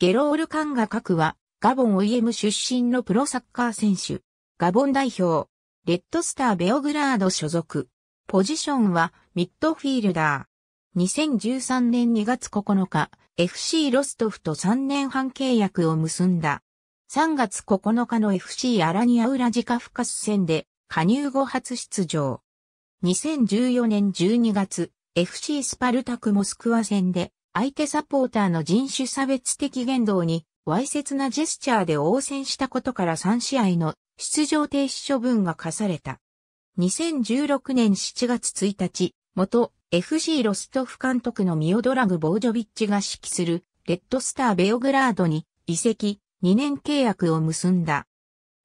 ゲロール・カンガカクは、ガボン OM 出身のプロサッカー選手。ガボン代表。レッドスター・ベオグラード所属。ポジションは、ミッドフィールダー。2013年2月9日、FC ロストフと3年半契約を結んだ。3月9日の FC アラニアウラジカフカス戦で、加入後初出場。2014年12月、FC スパルタクモスクワ戦で、相手サポーターの人種差別的言動に、わいせつなジェスチャーで応戦したことから3試合の出場停止処分が課された。2016年7月1日、元 FC ロストフ監督のミオドラグ・ボージョビッチが指揮するレッドスター・ベオグラードに移籍2年契約を結んだ。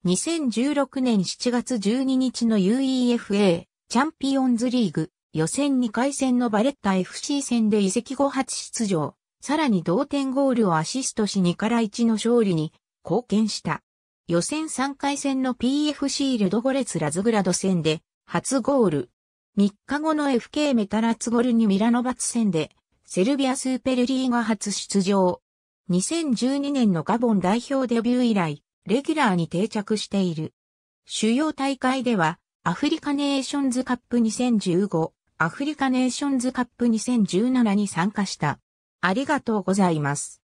2016年7月12日の UEFA チャンピオンズリーグ予選2回戦のバレッタ FC 戦で移籍後初出場、さらに同点ゴールをアシストし2から1の勝利に貢献した。予選3回戦の PFC ルドゴレツ・ラズグラド戦で初ゴール。3日後の FK メタラツゴルニ・ミラノバツ戦でセルビアスーペルリーガ初出場。2012年のガボン代表デビュー以来、レギュラーに定着している。主要大会では、アフリカネーションズカップ2015、アフリカネーションズカップ2017に参加した。ありがとうございます。